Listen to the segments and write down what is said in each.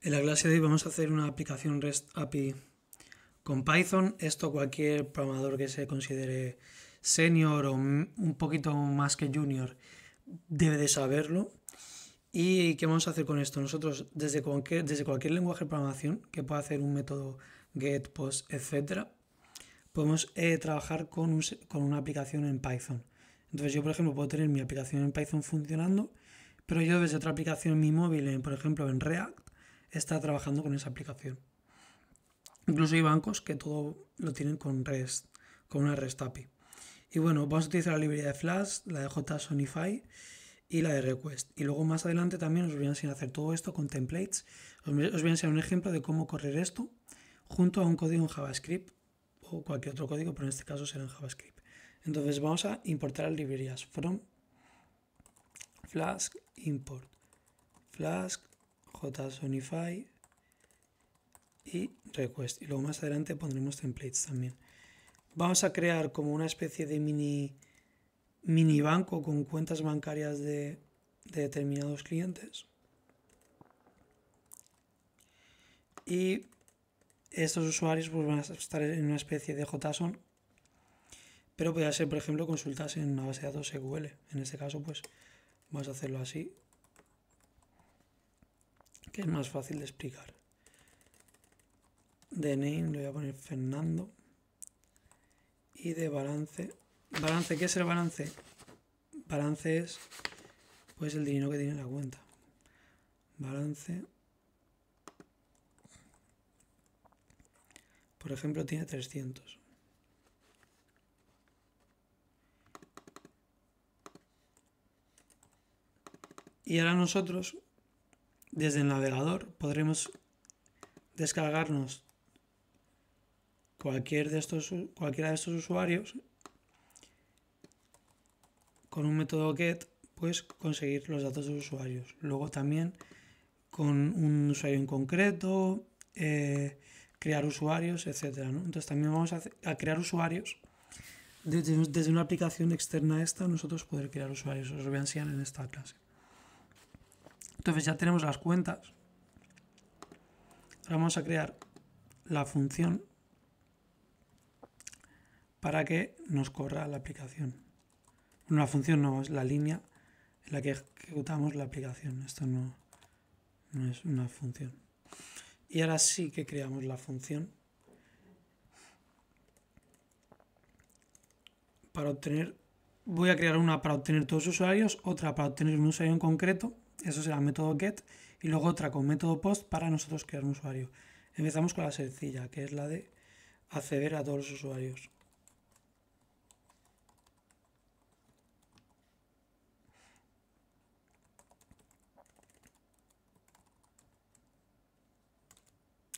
En la clase de hoy vamos a hacer una aplicación REST API con Python. Esto cualquier programador que se considere senior o un poquito más que junior debe de saberlo. ¿Y qué vamos a hacer con esto? Nosotros desde cualquier, desde cualquier lenguaje de programación que pueda hacer un método get, post, etc., podemos eh, trabajar con, con una aplicación en Python. Entonces yo, por ejemplo, puedo tener mi aplicación en Python funcionando, pero yo desde otra aplicación en mi móvil, por ejemplo, en React, está trabajando con esa aplicación. Incluso hay bancos que todo lo tienen con REST, con una REST API. Y bueno, vamos a utilizar la librería de Flask, la de JSonify y la de Request. Y luego más adelante también os voy a enseñar a hacer todo esto con templates. Os voy a enseñar un ejemplo de cómo correr esto junto a un código en JavaScript o cualquier otro código, pero en este caso será en JavaScript. Entonces vamos a importar las librerías from flask import flask JSonify y request. Y luego más adelante pondremos templates también. Vamos a crear como una especie de mini, mini banco con cuentas bancarias de, determinados clientes. Y estos usuarios pues, van a estar en una especie de JSON, pero podría ser, por ejemplo, consultas en una base de datos SQL. En este caso, pues vamos a hacerlo así, es más fácil de explicar. De name le voy a poner Fernando. Y de balance. ¿Balance? ¿Qué es el balance? Balance es pues el dinero que tiene la cuenta. Balance. Por ejemplo, tiene 300. Y ahora nosotros desde el navegador podremos descargarnos cualquier de estos, cualquiera de estos usuarios con un método get pues conseguir los datos de los usuarios. Luego también con un usuario en concreto, eh, crear usuarios, etc. Entonces también vamos a, crear usuarios desde, una aplicación externa a esta, nosotros poder crear usuarios. Os lo voy en esta clase. Entonces ya tenemos las cuentas. Ahora vamos a crear la función para que nos corra la aplicación. Una función no, es la línea en la que ejecutamos la aplicación. Esto no, no es una función. Y ahora sí que creamos la función para obtener... Voy a crear una para obtener todos los usuarios, otra para obtener un usuario en concreto eso será método get y luego otra con método post para nosotros crear un usuario. Empezamos con la sencilla, que es la de acceder a todos los usuarios.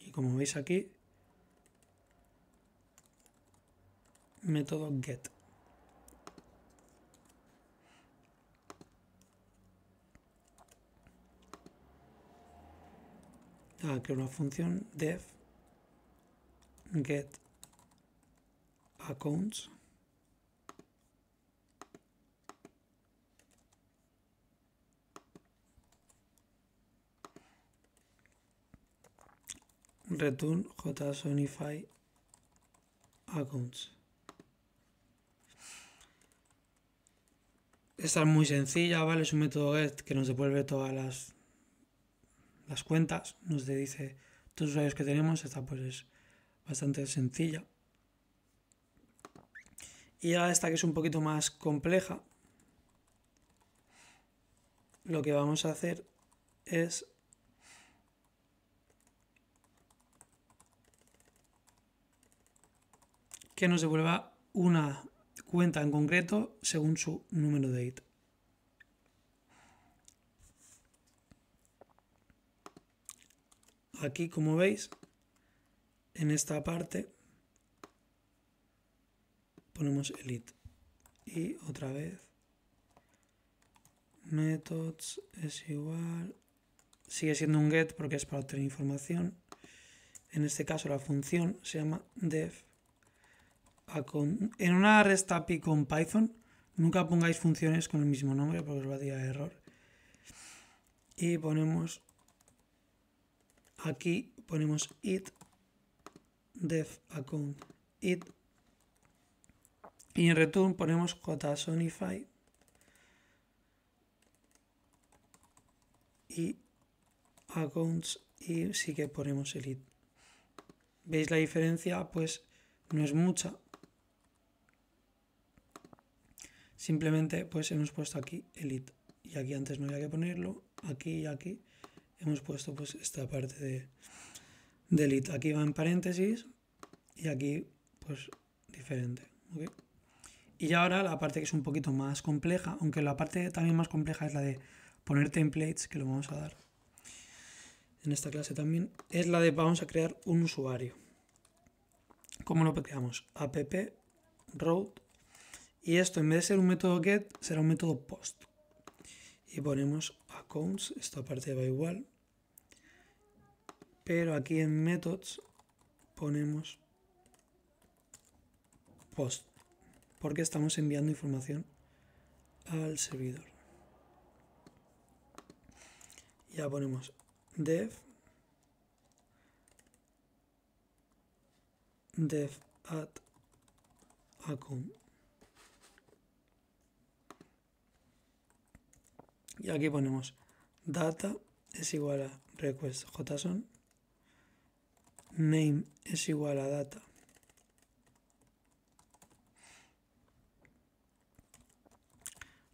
Y como veis aquí, método get. que una función def get accounts return jSonify accounts. Esta es muy sencilla, ¿vale? Es un método get que nos devuelve todas las las cuentas, nos dice todos los usuarios que tenemos, esta pues es bastante sencilla. Y ahora esta que es un poquito más compleja, lo que vamos a hacer es que nos devuelva una cuenta en concreto según su número de IT. aquí como veis en esta parte ponemos elite y otra vez methods es igual sigue siendo un get porque es para obtener información en este caso la función se llama def en una REST API con Python nunca pongáis funciones con el mismo nombre porque os va a dar error y ponemos Aquí ponemos it, dev account it, y en return ponemos jsonify y accounts y sí que ponemos el it. ¿Veis la diferencia? Pues no es mucha. Simplemente pues hemos puesto aquí el it. Y aquí antes no había que ponerlo, aquí y aquí hemos puesto pues esta parte de delete. Aquí va en paréntesis y aquí pues diferente. Y ahora la parte que es un poquito más compleja, aunque la parte también más compleja es la de poner templates, que lo vamos a dar en esta clase también, es la de vamos a crear un usuario. ¿Cómo lo creamos? app road y esto en vez de ser un método get será un método post y ponemos accounts, esta parte va igual, pero aquí en methods ponemos post, porque estamos enviando información al servidor. Ya ponemos dev, dev at account. Y aquí ponemos data es igual a request json, name es igual a data.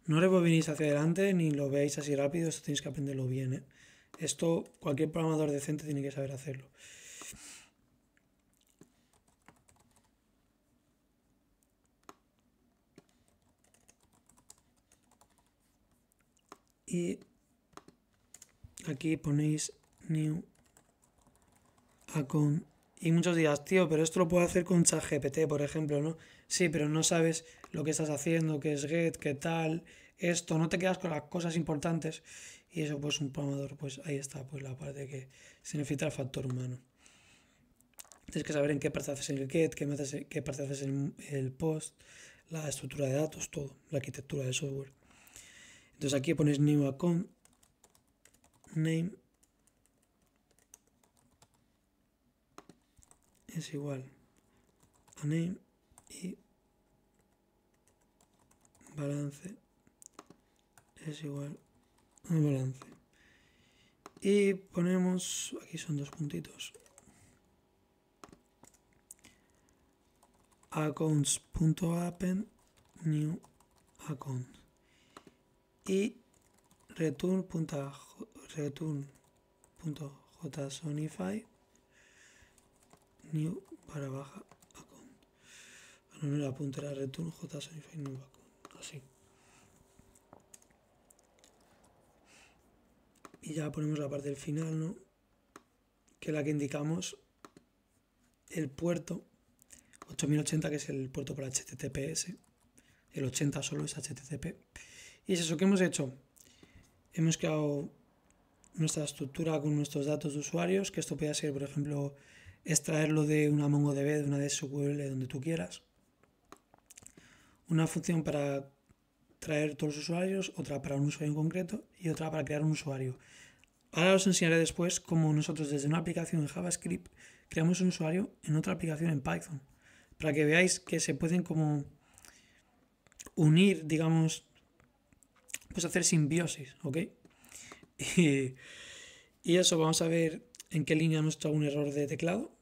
No rebobinéis hacia adelante ni lo veáis así rápido, esto tenéis que aprenderlo bien. ¿eh? Esto cualquier programador decente tiene que saber hacerlo. y aquí ponéis new con Y muchos días tío, pero esto lo puedo hacer con ChatGPT, por ejemplo, ¿no? Sí, pero no sabes lo que estás haciendo, qué es get, qué tal, esto, no te quedas con las cosas importantes. Y eso, pues un programador, pues ahí está, pues la parte que se necesita el factor humano. Tienes que saber en qué parte haces el get, qué, parte haces el, el post, la estructura de datos, todo, la arquitectura del software. Entonces aquí pones new account, name, es igual a name y balance es igual a balance. Y ponemos, aquí son dos puntitos, accounts.append new account y return.jsonify new para baja account. Bueno, no era punto, era return jsonify new account. Así. Y ya ponemos la parte del final, ¿no? Que es la que indicamos el puerto 8080, que es el puerto para HTTPS. El 80 solo es HTTP. Y es eso que hemos hecho. Hemos creado nuestra estructura con nuestros datos de usuarios, que esto puede ser, por ejemplo, extraerlo de una MongoDB, de una DSQL, donde tú quieras. Una función para traer todos los usuarios, otra para un usuario en concreto y otra para crear un usuario. Ahora os enseñaré después cómo nosotros desde una aplicación en JavaScript creamos un usuario en otra aplicación en Python, para que veáis que se pueden como unir, digamos, pues hacer simbiosis, ¿ok? Y, eso, vamos a ver en qué línea nos trae un error de teclado.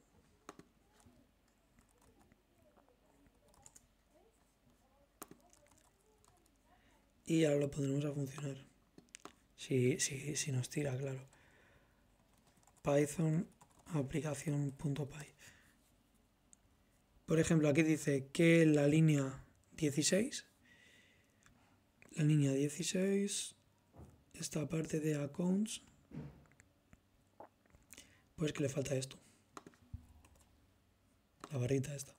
Y ahora lo pondremos a funcionar. Si, si nos tira, claro. Python aplicación.py. Por ejemplo, aquí dice que la línea 16 la línea 16, esta parte de accounts, pues que le falta esto. La barrita esta.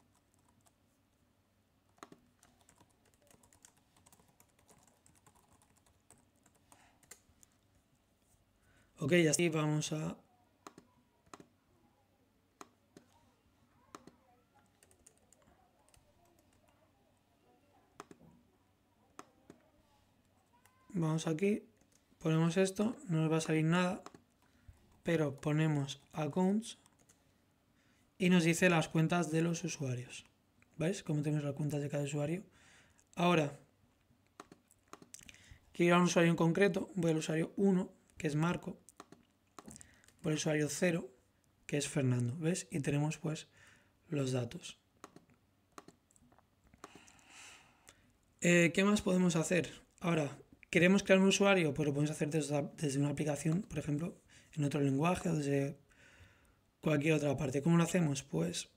Ok, así vamos a aquí, ponemos esto, no nos va a salir nada, pero ponemos accounts y nos dice las cuentas de los usuarios. ¿Veis? Como tenemos las cuentas de cada usuario. Ahora, quiero ir a un usuario en concreto, voy al usuario 1, que es Marco, voy al usuario 0, que es Fernando, ¿ves? Y tenemos pues los datos. Eh, ¿Qué más podemos hacer? Ahora, queremos crear un usuario, pues lo podemos hacer desde, una aplicación, por ejemplo, en otro lenguaje o desde cualquier otra parte. ¿Cómo lo hacemos? Pues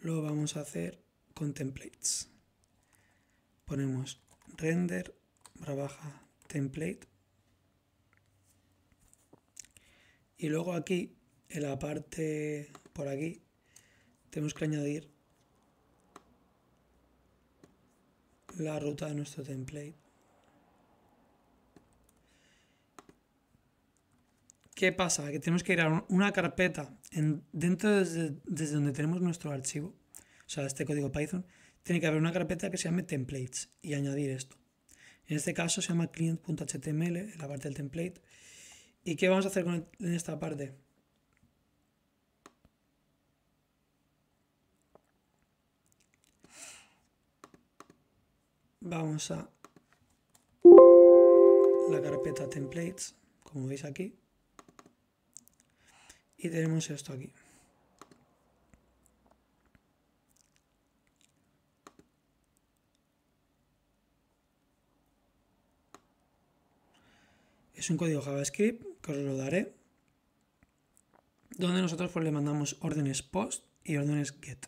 lo vamos a hacer con templates. Ponemos render barra template y luego aquí en la parte por aquí tenemos que añadir la ruta de nuestro template. ¿Qué pasa? Que tenemos que ir a una carpeta dentro desde, donde tenemos nuestro archivo, o sea, este código Python, tiene que haber una carpeta que se llame templates y añadir esto. En este caso se llama client.html, la parte del template. ¿Y qué vamos a hacer en esta parte? vamos a la carpeta templates, como veis aquí, y tenemos esto aquí. es un código JavaScript que os lo daré, donde nosotros pues, le mandamos órdenes post y órdenes get.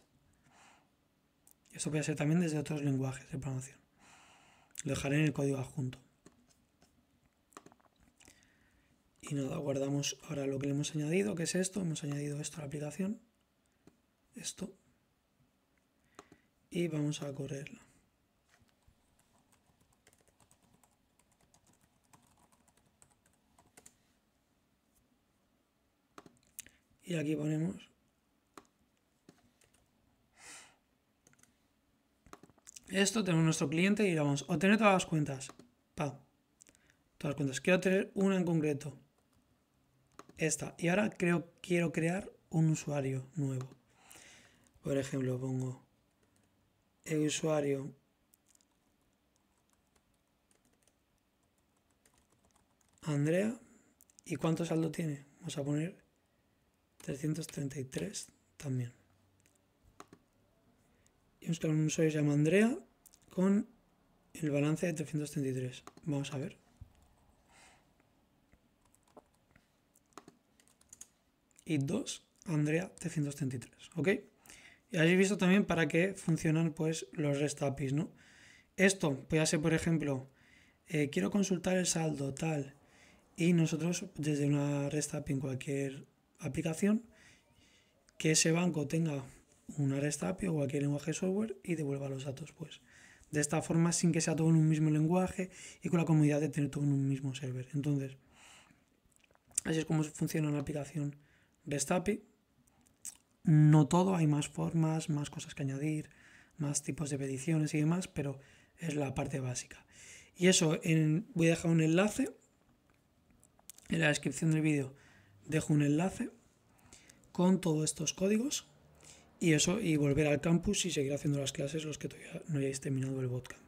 Esto puede ser también desde otros lenguajes de programación. Lo dejaré en el código adjunto. Y nada, guardamos ahora lo que le hemos añadido, que es esto. Hemos añadido esto a la aplicación. Esto. Y vamos a correrlo. Y aquí ponemos Esto tenemos nuestro cliente y vamos a obtener todas las cuentas. Pau. Todas las cuentas. Quiero tener una en concreto. Esta. Y ahora creo, quiero crear un usuario nuevo. Por ejemplo, pongo el usuario Andrea. ¿Y cuánto saldo tiene? Vamos a poner 333 también y un usuario se llama Andrea con el balance de 333. Vamos a ver. Y 2, Andrea 333, ¿ok? Y habéis visto también para qué funcionan pues los restapis ¿no? Esto puede ser, por ejemplo, eh, quiero consultar el saldo tal y nosotros desde una restapi en cualquier aplicación que ese banco tenga un REST o cualquier lenguaje de software y devuelva los datos, pues. De esta forma, sin que sea todo en un mismo lenguaje y con la comodidad de tener todo en un mismo server. Entonces, así es como funciona una aplicación REST API. No todo, hay más formas, más cosas que añadir, más tipos de peticiones y demás, pero es la parte básica. Y eso, en, voy a dejar un enlace en la descripción del vídeo dejo un enlace con todos estos códigos y eso, y volver al campus y seguir haciendo las clases los que todavía no hayáis terminado el vodka.